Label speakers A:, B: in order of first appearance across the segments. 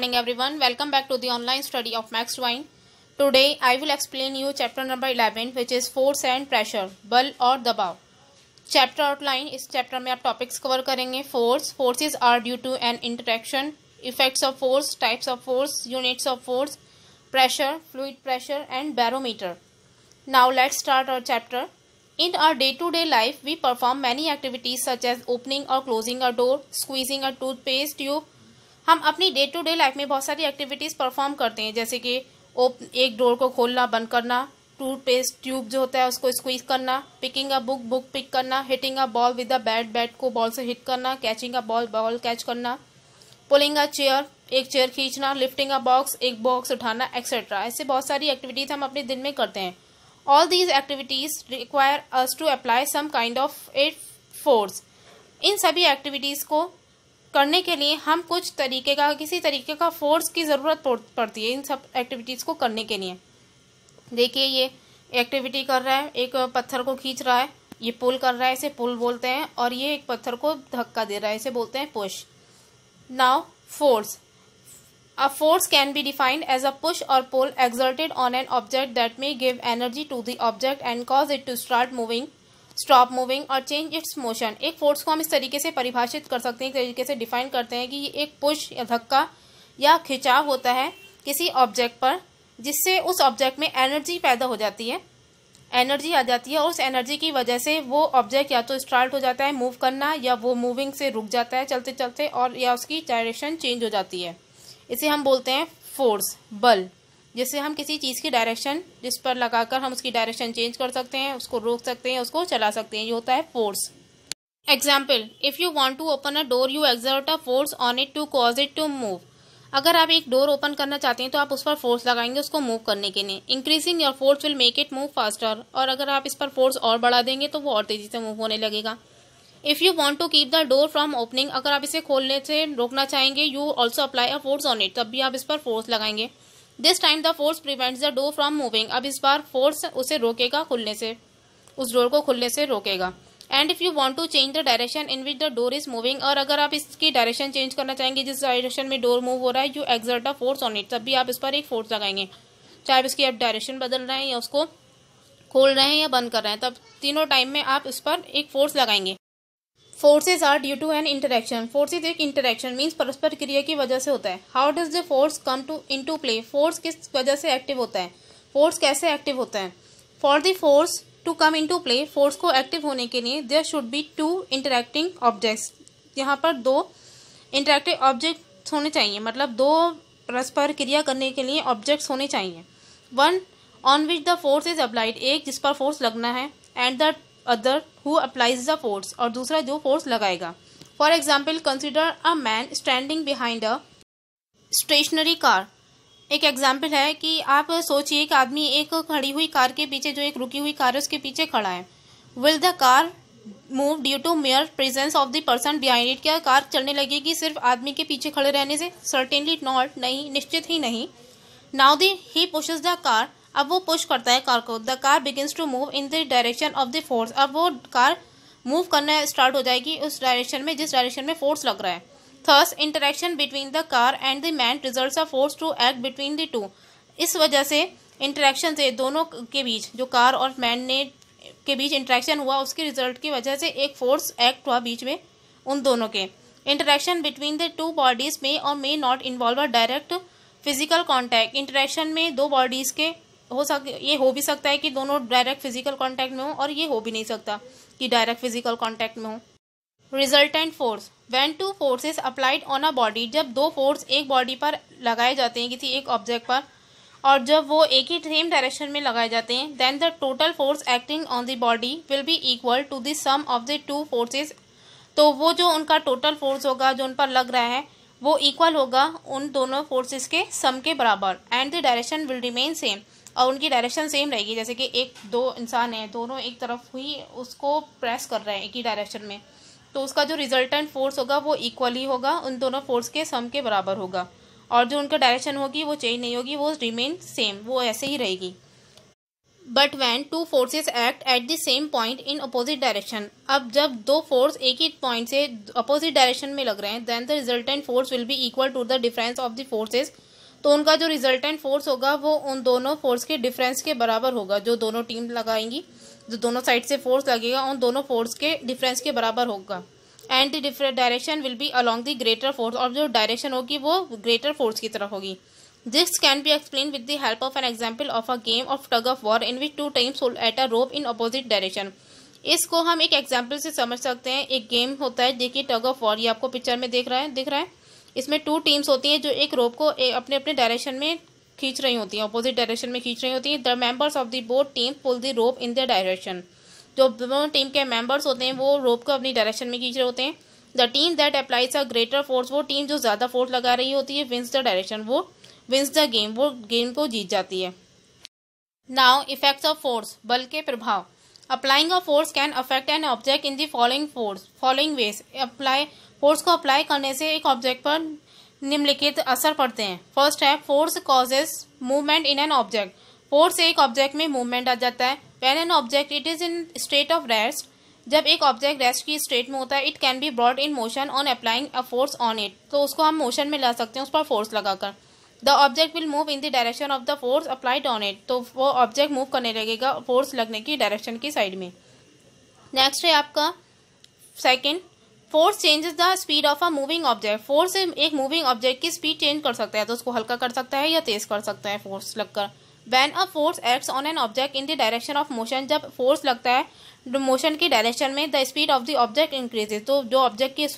A: morning everyone welcome back to the online study of max Wein. today i will explain you chapter number 11 which is force and pressure bull or dabao chapter outline is chapter mein aap topics cover karenge force forces are due to an interaction effects of force types of force units of force pressure fluid pressure and barometer now let's start our chapter in our day to -day life we perform many activities such as opening or closing a door squeezing a toothpaste tube हम अपनी day to day life में बहुत सारी activities perform करते हैं जैसे कि ओप एक डोर को खोलना बंद करना टूथपेस्ट ट्यूब जो होता है उसको स्क्वीज करना picking a book book pick करना hitting a ball with a bat bat को बॉल से हिट करना catching a ball ball catch करना पुलिंग अ चेयर एक चेयर खींचना लिफ्टिंग अ बॉक्स एक बॉक्स उठाना एक्सेट्रा ऐसे बहुत सारी एक्टिविटीज़ हम अपने दिन में करते हैं all these activities require us to apply some kind of at force इन सभी एक्टिविटीज़ को करने के लिए हम कुछ तरीके का किसी तरीके का फोर्स की ज़रूरत पड़ती है इन सब एक्टिविटीज़ को करने के लिए देखिए ये एक्टिविटी कर रहा है एक पत्थर को खींच रहा है ये पुल कर रहा है इसे पुल बोलते हैं और ये एक पत्थर को धक्का दे रहा है इसे बोलते हैं push now force a force can be defined as a push और pull exerted on an object that may give energy to the object and cause it to start moving stop moving और change its motion एक force को हम इस तरीके से परिभाषित कर सकते हैं एक तरीके से डिफाइन करते हैं कि ये एक पुश या धक्का या खिंचाव होता है किसी ऑब्जेक्ट पर जिससे उस ऑब्जेक्ट में एनर्जी पैदा हो जाती है एनर्जी आ जाती है और उस एनर्जी की वजह से वो ऑब्जेक्ट या तो स्टार्ट हो जाता है मूव करना या वो मूविंग से रुक जाता है चलते चलते और या उसकी डायरेक्शन चेंज हो जाती है इसे हम बोलते हैं फोर्स बल जिससे हम किसी चीज़ की डायरेक्शन जिस पर लगाकर हम उसकी डायरेक्शन चेंज कर सकते हैं उसको रोक सकते हैं उसको चला सकते हैं ये होता है force example if you want to open a door you exert a force on it to cause it to move अगर आप एक डोर ओपन करना चाहते हैं तो आप उस पर फोर्स लगाएंगे उसको मूव करने के लिए increasing your force will make it move faster और अगर आप इस पर फोर्स और बढ़ा देंगे तो वो और तेज़ी से मूव होने लगेगा if you want to keep the door from opening अगर आप इसे खोलने से रोकना चाहेंगे you also apply a force on it तब भी आप इस पर फोर्स लगाएंगे this time the force prevents the door from moving अब इस बार फोर्स उसे रोकेगा खुलने से उस डोर को खुलने से रोकेगा and if you want to change the direction in which the door is moving और अगर आप इसकी डायरेक्शन चेंज करना चाहेंगे जिस डायरेक्शन में डोर मूव हो रहा है you exert the force on it तब भी आप इस पर एक फोर्स लगाएंगे चाहे आप इसकी आप डायरेक्शन बदल रहे हैं या उसको खोल रहे हैं या बंद कर रहे हैं तब तीनों टाइम में आप इस पर एक फोर्स लगाएंगे forces are due to an interaction forces एक इंटरेक्शन मीन्स परस्पर क्रिया की वजह से होता है how does the force come to in to play force किस वजह से एक्टिव होता है फोर्स कैसे एक्टिव होता है for the force to come in to play force को एक्टिव होने के लिए there should be two interacting objects यहाँ पर दो इंटरेक्टिव ऑब्जेक्ट्स होने चाहिए मतलब दो परस्पर क्रिया करने के लिए ऑब्जेक्ट्स होने चाहिए one on which the force is applied एक जिस पर फोर्स लगना है and the other who applies the force और दूसरा जो फोर्स लगाएगा for example consider a man standing behind a stationary car एक एग्जाम्पल है कि आप सोचिए कि आदमी एक खड़ी हुई कार के पीछे जो एक रुकी हुई कार है उसके पीछे खड़ा है will the car move due to mere presence of the person behind it क्या कार चलने लगेगी सिर्फ आदमी के पीछे खड़े रहने से सर्टेनली नॉट नहीं निश्चित ही नहीं now the he pushes the car अब वो पुश करता है कार को the car begins to move in the direction of the force अब वो कार मूव करना स्टार्ट हो जाएगी उस डायरेक्शन में जिस डायरेक्शन में फोर्स लग रहा है there's interaction between the car and the man result of force to act between the two इस वजह से इंटरेक्शन से दोनों के बीच जो कार और मैन ने के बीच इंटरेक्शन हुआ उसके रिजल्ट की वजह से एक फोर्स एक्ट हुआ बीच में उन दोनों के interaction between the two bodies may or may not involve direct physical contact interaction में दो बॉडीज के हो सक ये हो भी सकता है कि दोनों डायरेक्ट फिजिकल कांटेक्ट में हो और ये हो भी नहीं सकता कि डायरेक्ट फिजिकल कांटेक्ट में हो resultant force when two forces applied on a body जब दो फोर्स एक बॉडी पर लगाए जाते हैं किसी एक ऑब्जेक्ट पर और जब वो एक ही सेम डायरेक्शन में लगाए जाते हैं then the total force acting on the body will be equal to the sum of the two forces तो वो जो उनका टोटल फोर्स होगा जो उन पर लग रहा है वो इक्वल होगा उन दोनों फोर्सेस के सम के बराबर and the direction will remain same और उनकी डायरेक्शन सेम रहेगी जैसे कि एक दो इंसान है दोनों एक तरफ ही उसको प्रेस कर रहे हैं एक ही डायरेक्शन में तो उसका जो रिजल्टेंट फोर्स होगा वो इक्वली होगा उन दोनों फोर्स के सम के बराबर होगा और जो उनका डायरेक्शन होगी वो चेंज नहीं होगी वो रिमेन सेम वो ऐसे ही रहेगी but when two forces act at the same point in opposite direction अब जब दो फोर्स एक ही पॉइंट से अपोजिट डायरेक्शन में लग रहे हैं then the resultant force will be equal to the difference of the forces तो उनका जो रिजल्टेंट फोर्स होगा वो उन दोनों फोर्स के डिफरेंस के बराबर होगा जो दोनों टीम लगाएंगी जो दोनों साइड से फोर्स लगेगा उन दोनों फोर्स के डिफरेंस के बराबर होगा and different direction will be along the greater force और जो डायरेक्शन होगी वो ग्रेटर फोर्स की तरफ होगी this can be explain with the help of an example of a game of tug of war in which two teams at a rope in opposite direction इसको हम एक एग्जाम्पल से समझ सकते हैं एक गेम होता है देखिए टग ऑफ वॉर ये आपको पिक्चर में देख रहा है दिख रहा है इसमें टू टीम्स होती हैं जो एक रोप को अपने अपने डायरेक्शन में खींच रही होती हैं अपोजिट डायरेक्शन में खींच रही होती हैं the members of the both team pull the rope in the direction जो दोनों टीम के मेंबर्स होते हैं वो रोप को अपनी डायरेक्शन में खींच रहे होते हैं the team that applies a greater force वो टीम जो ज़्यादा फोर्स लगा रही होती है विंस द डायरेक्शन वो विंस द गेम वो गेम को जीत जाती है नाउ इफेक्ट्स ऑफ फोर्स बल के प्रभाव applying a force can affect an object in the following force following ways apply force को अप्लाई करने से एक ऑब्जेक्ट पर निम्नलिखित असर पड़ते हैं फर्स्ट है force causes movement in an object force से एक ऑब्जेक्ट में मूवमेंट आ जाता है when an object it is in state of rest जब एक ऑब्जेक्ट रेस्ट की स्टेट में होता है it can be brought in motion on applying a force on it तो उसको हम मोशन में ला सकते हैं उस पर फोर्स लगाकर the object will move in the direction of the force applied on it तो वो ऑब्जेक्ट मूव करने लगेगा फोर्स लगने की डायरेक्शन की साइड में नेक्स्ट है आपका second force changes the speed of a moving object force एक मूविंग ऑब्जेक्ट की स्पीड चेंज कर सकता है तो उसको हल्का कर सकता है या तेज कर सकता है फोर्स लगकर when a force acts on an object in the direction of motion जब फोर्स लगता है मोशन की डायरेक्शन में the speed of the object increases तो जो ऑब्जेक्ट की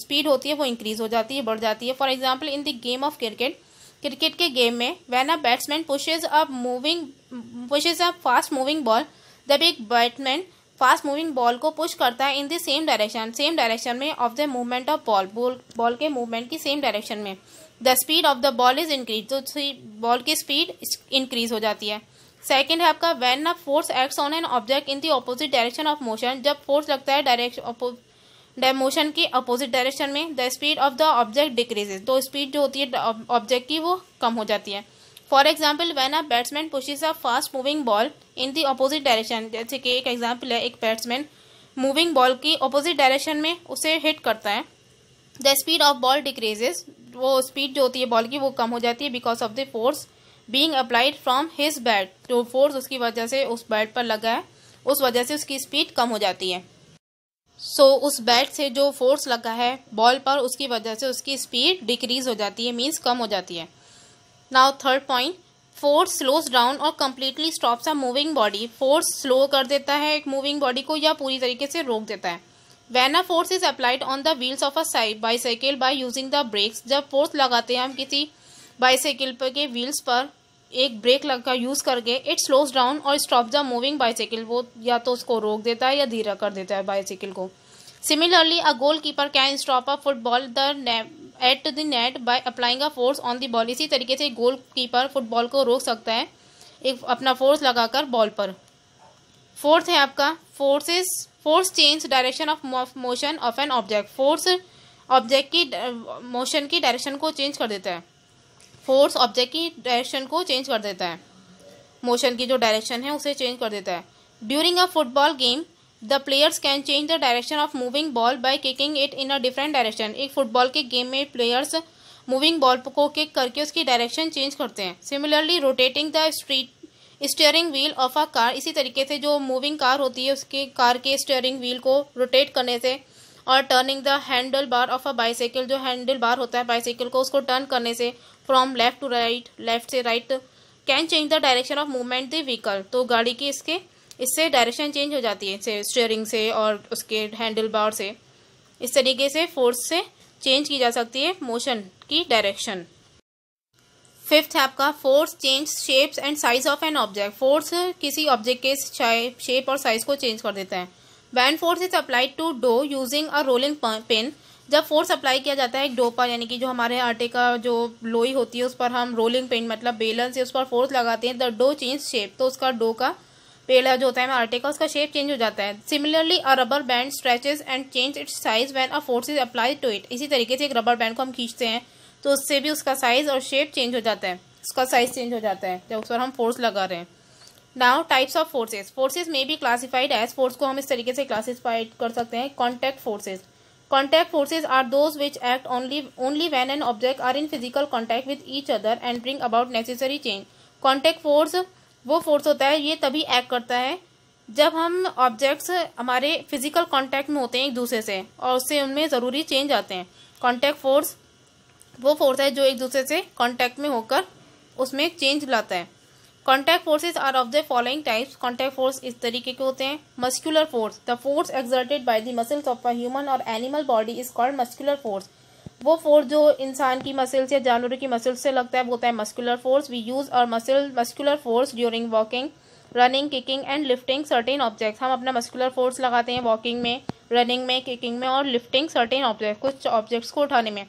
A: स्पीड होती है वो इंक्रीज हो जाती है बढ़ जाती है for example in the game of cricket cricket के गेम में when a batsman pushes a moving pushes a fast moving ball जब एक बैट्समैन फास्ट मूविंग बॉल को पुश करता है in the same direction same direction में of the movement of ball ball ball के movement की same direction में the speed of the ball is increase तो बॉल की स्पीड इंक्रीज हो जाती है सेकेंड है आपका when a force acts on an object in the opposite direction of motion जब फोर्स लगता है डायरेक्शन मोशन के अपोजिट डायरेक्शन में the speed of the object decreases तो स्पीड जो होती है ऑब्जेक्ट की वो कम हो जाती है for example when a batsman pushes a fast moving ball in the opposite direction जैसे कि एक एग्जाम्पल है एक बैट्समैन मूविंग बॉल की अपोजिट डायरेक्शन में उसे हिट करता है the speed of ball decreases वो स्पीड जो होती है बॉल की वो कम हो जाती है because of the force being applied from his bat जो फोर्स उसकी वजह से उस बैट पर लगा है उस वजह से उसकी स्पीड कम हो जाती है सो so, उस बैट से जो फोर्स लगा है बॉल पर उसकी वजह से उसकी स्पीड डिक्रीज हो जाती है मीन्स कम हो जाती है now third point force slows down और completely stops a moving body force slow कर देता है एक मूविंग बॉडी को या पूरी तरीके से रोक देता है when a force is applied on the wheels of a side bicycle by using the brakes जब फोर्स लगाते हैं हम किसी बाईसाइकिल पर के व्हील्स पर एक ब्रेक का यूज़ करके इट स्लोज डाउन और स्टॉप द मूविंग बाइसाइकिल वो या तो उसको रोक देता है या धीरा कर देता है बाइसाइकिल को similarly a goalkeeper can stop a football the at the net by applying a force on the ball इसी तरीके से गोल कीपर फुटबॉल को रोक सकता है एक अपना फोर्स लगाकर बॉल पर फोर्थ है आपका forces force change direction of motion of an object force object की मोशन uh, की डायरेक्शन को चेंज कर देता है फोर्स ऑब्जेक्ट की डायरेक्शन को चेंज कर देता है मोशन की जो डायरेक्शन है उसे चेंज कर देता है during a football game the players can change the direction of moving ball by kicking it in a different direction एक फुटबॉल के गेम में प्लेयर्स मूविंग बॉल को किक करके उसकी डायरेक्शन चेंज करते हैं similarly rotating the street steering wheel of a car इसी तरीके से जो मूविंग कार होती है उसके कार के स्टेयरिंग व्हील को रोटेट करने से और turning the handlebar of a bicycle जो हैंडल बार होता है बाइसाइकिल को उसको टर्न करने से from left to right left से right can change the direction of movement the vehicle तो गाड़ी की इसके इससे डायरेक्शन चेंज हो जाती है स्टेयरिंग से और उसके हैंडल बार से इस तरीके से फोर्स से चेंज की जा सकती है मोशन की डायरेक्शन फिफ्थ है आपका force change shapes and size of an object force किसी ऑब्जेक्ट के शेप और साइज को चेंज कर देता है when force is applied to dough using a rolling pin जब फोर्स अप्लाई किया जाता है एक डो पर यानी कि जो हमारे आटे का जो लोई होती है उस पर हम रोलिंग पेंट मतलब बेलन से उस पर फोर्स लगाते हैं द डो चेंज शेप तो उसका डो का पेड़ा जो होता है आटे का उसका शेप चेंज हो जाता है similarly a rubber band stretches and change its size when a force is apply to it इसी तरीके से एक रबर बैंड को हम खींचते हैं तो उससे भी उसका साइज और शेप चेंज हो जाता है उसका साइज चेंज हो जाता है जब उस पर हम फोर्स लगा रहे हैं now types of forces forces may be classified as force को हम इस तरीके से क्लासीफाइड कर सकते हैं contact forces Contact forces are those which act only only when an object are in physical contact with each other and bring about necessary change. Contact force वो force होता है ये तभी एक्ट करता है जब हम ऑब्जेक्ट्स हमारे फिजिकल कांटेक्ट में होते हैं एक दूसरे से और उससे उनमें ज़रूरी चेंज आते हैं कांटेक्ट फोर्स वो फोर्स है जो एक दूसरे से कांटेक्ट में होकर उसमें चेंज लाता है contact forces are of the following types contact force इस तरीके के होते हैं muscular force the force exerted by the muscles of a human or animal body is called muscular force वो फोर्स जो इंसान की मसल्स या जानवरों की मसल्स से लगता है वो होता है muscular force we use our muscle muscular force during walking running kicking and lifting certain objects हम अपना मस्कुलर फोर्स लगाते हैं वॉकिंग में रनिंग में किकिंग में और लिफ्टिंग सर्टेन ऑब्जेक्ट कुछ ऑब्जेक्ट्स को उठाने में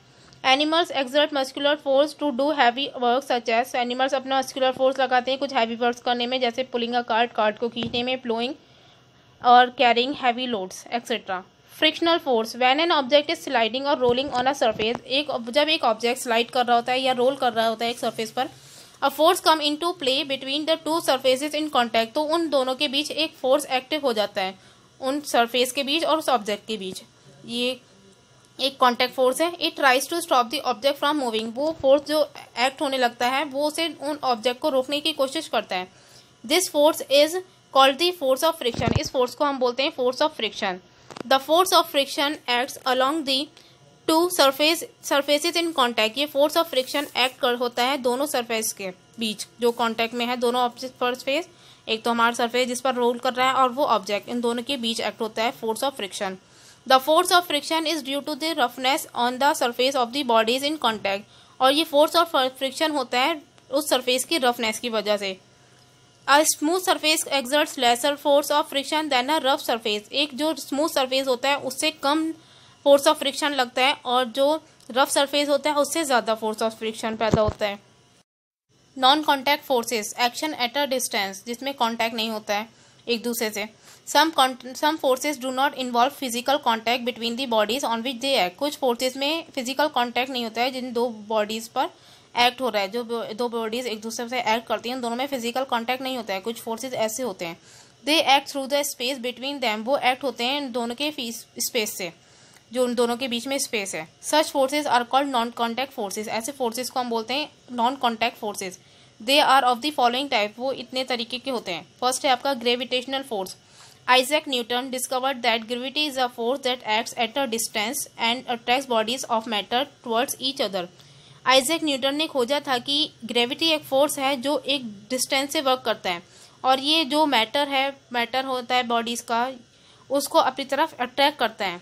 A: animals exert muscular force to do heavy work such as animals अपना मस्कुलर फोर्स लगाते हैं कुछ हैवी वर्क करने में जैसे पुलिंग अ कार्ड कार्ड को खींचने में प्लोइंग और carrying heavy loads etcetera frictional force when an object is sliding or rolling on a surface एक जब एक ऑब्जेक्ट स्लाइड कर रहा होता है या रोल कर रहा होता है एक सरफेस पर a force come in to play between the two surfaces in contact तो उन दोनों के बीच एक फोर्स एक्टिव हो जाता है उन सरफेस के बीच और उस ऑब्जेक्ट के बीच ये एक कॉन्टैक्ट फोर्स है it tries to stop the object from moving वो फोर्स जो एक्ट होने लगता है वो उसे उन ऑब्जेक्ट को रोकने की कोशिश करता है this force is called the force of friction इस फोर्स को हम बोलते हैं force of friction the force of friction acts along the two surface surfaces in contact ये फोर्स ऑफ फ्रिक्शन एक्ट कर होता है दोनों सरफेस के बीच जो कॉन्टैक्ट में है दोनों ऑब्जेक्ट पर फेस एक तो हमारा सरफेस जिस पर रोल कर रहा है और वो ऑब्जेक्ट इन दोनों के बीच एक्ट होता है force of friction the force of friction is due to the roughness on the surface of the bodies in contact और ये फोर्स ऑफ फ्रिक्शन होता है उस सरफेस की रफनेस की वजह से a smooth surface exerts lesser force of friction than a rough surface एक जो स्मूथ सरफेस होता है उससे कम फोर्स ऑफ फ्रिक्शन लगता है और जो रफ सरफेस होता है उससे ज़्यादा फोर्स ऑफ फ्रिक्शन पैदा होता है non contact forces action at a distance जिसमें कॉन्टैक्ट नहीं होता है एक दूसरे से some some forces do not involve physical contact between the bodies on which they act कुछ फोर्सेज में फिजिकल कॉन्टैक्ट नहीं होता है जिन दो बॉडीज पर एक्ट हो रहा है जो दो बॉडीज एक दूसरे से एक्ट करती हैं दोनों में फिजिकल कॉन्टैक्ट नहीं होता है कुछ फोर्सेज ऐसे होते हैं they act through the space between them वो एक्ट होते हैं दोनों के स्पेस से जो उन दोनों के बीच में स्पेस है such forces are called non contact forces ऐसे फोर्सेज को हम बोलते हैं non contact forces they are of the following type वो इतने तरीके के होते हैं फर्स्ट है आपका gravitational force Isaac Newton discovered that gravity is a force that acts at a distance and attracts bodies of matter towards each other. Isaac Newton ने खोजा था कि ग्रेविटी एक फोर्स है जो एक डिस्टेंस से वर्क करता है और ये जो मैटर है मैटर होता है बॉडीज का उसको अपनी तरफ अट्रैक्ट करता है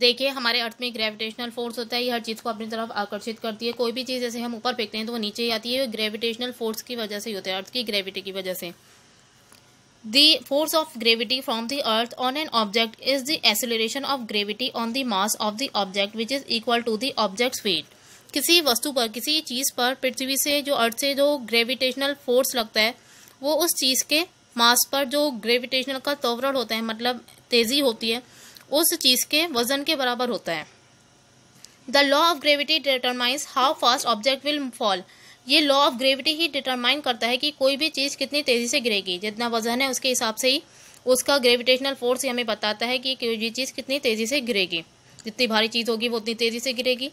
A: देखिए हमारे अर्थ में ग्रेविटेशनल फोर्स होता है ये हर चीज़ को अपनी तरफ आकर्षित करती है कोई भी चीज़ जैसे हम ऊपर फेंकते हैं तो वो नीचे ही आती है ग्रेविटेशनल फोर्स की वजह से ही होता है अर्थ की ग्रेविटी की वजह से The force of gravity from the earth on an object is the acceleration of gravity on the mass of the object which is equal to the object's weight. किसी वस्तु पर किसी चीज़ पर पृथ्वी से जो अर्थ से जो ग्रेविटेशनल फोर्स लगता है वो उस चीज़ के मास पर जो ग्रेविटेशनल का तवरण होता है मतलब तेज़ी होती है उस चीज़ के वजन के बराबर होता है the law of gravity determines how fast object will fall ये लॉ ऑफ ग्रेविटी ही डिटरमाइन करता है कि कोई भी चीज़ कितनी तेज़ी से गिरेगी जितना वजन है उसके हिसाब से ही उसका ग्रेविटेशनल फोर्स ही हमें बताता है कि कोई भी चीज़ कितनी तेज़ी से गिरेगी जितनी भारी चीज़ होगी वो उतनी तेज़ी से गिरेगी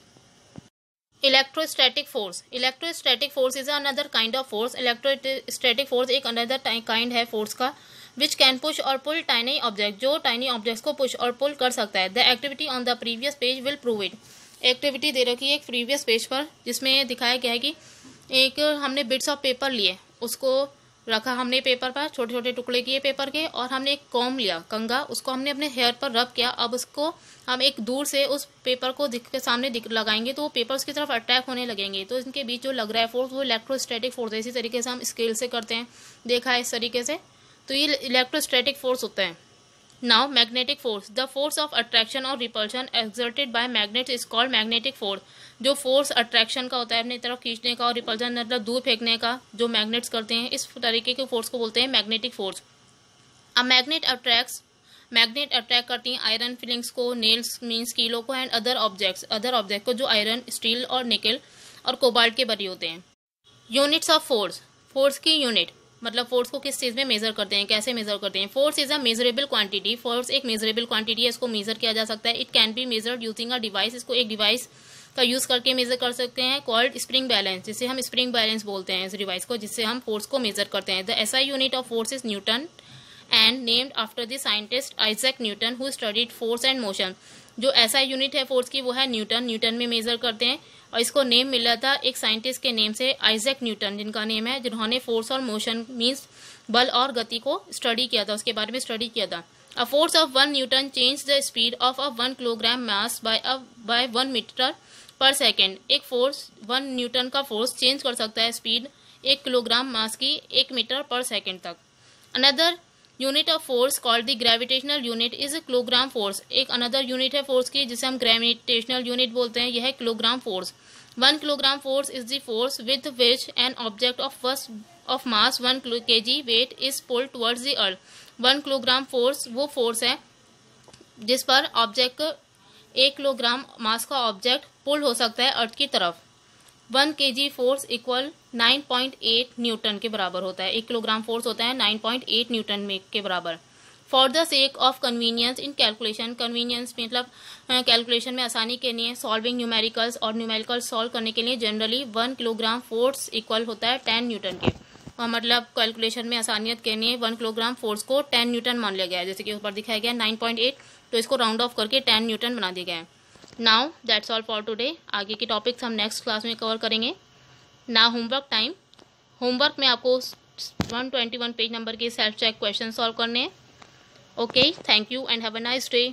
A: electrostatic force electrostatic force is another kind of force electrostatic force एक अनदर काइंड है फोर्स का विच कैन पुश और पुल टाइनी ऑब्जेक्ट जो टाइनी ऑब्जेक्ट्स को पुश और पुल कर सकता है the activity on the previous page will prove it activity दे रखी है एक प्रीवियस पेज पर जिसमें दिखाया गया है कि एक हमने बिट्स ऑफ पेपर लिए उसको रखा हमने पेपर पर छोटे छोटे टुकड़े किए पेपर के और हमने एक कॉम लिया कंगा उसको हमने अपने हेयर पर रब किया अब उसको हम एक दूर से उस पेपर को दिख के सामने दिख लगाएंगे तो वो पेपर उसकी तरफ अटैक होने लगेंगे तो इनके बीच जो लग रहा है फोर्स वो इलेक्ट्रोस्टैटिक फोर्स है इसी तरीके से हम स्केल से करते हैं देखा है इस तरीके से तो ये इलेक्ट्रोस्टैटिक फोर्स होता है now magnetic force the force of attraction और repulsion exerted by magnets is called magnetic force जो फोर्स अट्रैक्शन का होता है अपनी तरफ खींचने का और रिपल्जन मतलब दूर फेंकने का जो मैग्नेट्स करते हैं इस तरीके के फोर्स को बोलते हैं magnetic force a magnet attracts magnet attract करती हैं आयरन फिलिंग्स को नेल्स मींस कीलों को and other objects other object को जो आयरन स्टील और निकल और कोबाल्ट के बरी होते हैं यूनिट्स ऑफ फोर्स फोर्स की यूनिट मतलब फोर्स को किस चीज़ में मेजर करते हैं कैसे मेजर करते हैं force is a measurable quantity force एक मेजरेबल क्वांटिटी है इसको मेजर किया जा सकता है it can be measured using a device इसको एक डिवाइस का यूज करके मेजर कर सकते हैं कॉल्ड स्प्रिंग बैलेंस जिसे हम स्प्रिंग बैलेंस बोलते हैं इस डिवाइस को जिससे हम फोर्स को मेजर करते हैं the S I unit of force is newton and named after the scientist Isaac Newton who studied force and motion जो ऐसा यूनिट है फोर्स की वो है न्यूटन न्यूटन में मेजर करते हैं और इसको नेम मिला था एक साइंटिस्ट के नेम से आइजैक न्यूटन जिनका नेम है जिन्होंने फोर्स और मोशन मीन्स बल और गति को स्टडी किया था उसके बारे में स्टडी किया था a force of one newton change the speed of a one kilogram mass by a by one metre per second एक फोर्स वन न्यूटन का फोर्स चेंज कर सकता है स्पीड एक किलोग्राम मास की एक मीटर पर सेकेंड तक another unit of force called the gravitational unit is kilogram force एक अनदर यूनिट है फोर्स की जिसे हम ग्रेविटेशनल यूनिट बोलते हैं यह है kilogram force one kilogram force is the force with which an object of first of mass one K G weight is pull towards the earth one kilogram force वो force है जिस पर object एक kilogram mass का object पुल हो सकता है अर्थ की तरफ वन के जी फोर्स इक्वल 9.8 न्यूटन के बराबर होता है एक किलोग्राम फोर्स होता है 9.8 न्यूटन में के बराबर for the sake of convenience in calculation convenience मतलब कैलकुलेशन में आसानी के लिए सॉल्विंग न्यूमेरिकल्स और न्यूमेरिकल सॉल्व करने के लिए generally one kilogram force equal होता है टेन न्यूटन के और मतलब कैलकुलेशन में आसानियत के लिए वन किलोग्राम फोर्स को टेन न्यूटन मान लिया गया है जैसे कि ऊपर दिखाया गया नाइन पॉइंट एट तो इसको राउंड ऑफ करके टेन न्यूटन बना दिया गया है now that's all for today आगे के टॉपिक्स हम नेक्स्ट क्लास में कवर करेंगे ना होमवर्क टाइम होमवर्क में आपको one twenty one page number के सेल्फ चेक क्वेश्चन सॉल्व करने हैं okay thank you and have a nice day